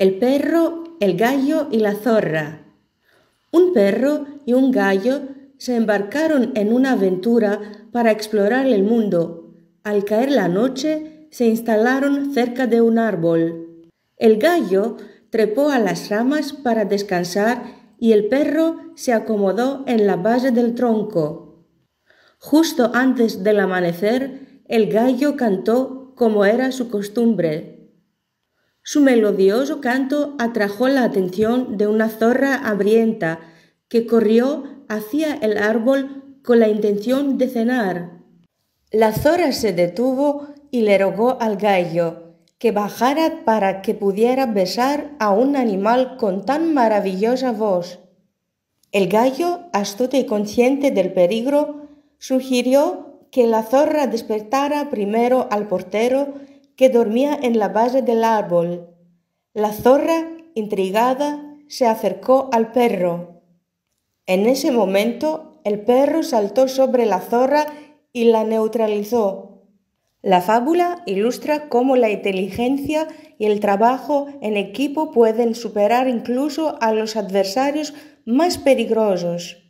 el perro, el gallo y la zorra. Un perro y un gallo se embarcaron en una aventura para explorar el mundo. Al caer la noche se instalaron cerca de un árbol. El gallo trepó a las ramas para descansar y el perro se acomodó en la base del tronco. Justo antes del amanecer, el gallo cantó como era su costumbre. Su melodioso canto atrajo la atención de una zorra hambrienta que corrió hacia el árbol con la intención de cenar. La zorra se detuvo y le rogó al gallo que bajara para que pudiera besar a un animal con tan maravillosa voz. El gallo, astuto y consciente del peligro, sugirió que la zorra despertara primero al portero que dormía en la base del árbol. La zorra, intrigada, se acercó al perro. En ese momento, el perro saltó sobre la zorra y la neutralizó. La fábula ilustra cómo la inteligencia y el trabajo en equipo pueden superar incluso a los adversarios más peligrosos.